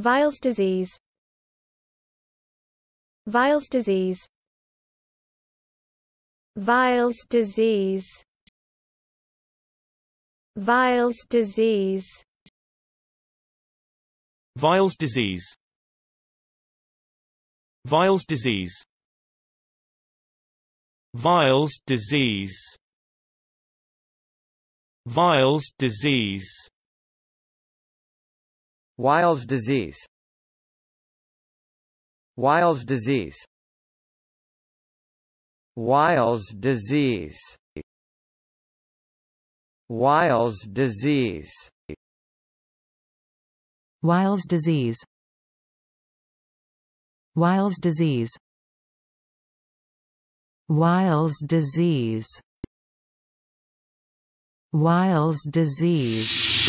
Viles disease Viles disease Viles disease Viles disease Viles disease Viles disease Viles disease Viles disease Wiles disease Wiles disease Wiles disease Wiles disease Wiles disease Wiles disease Wiles disease Wiles disease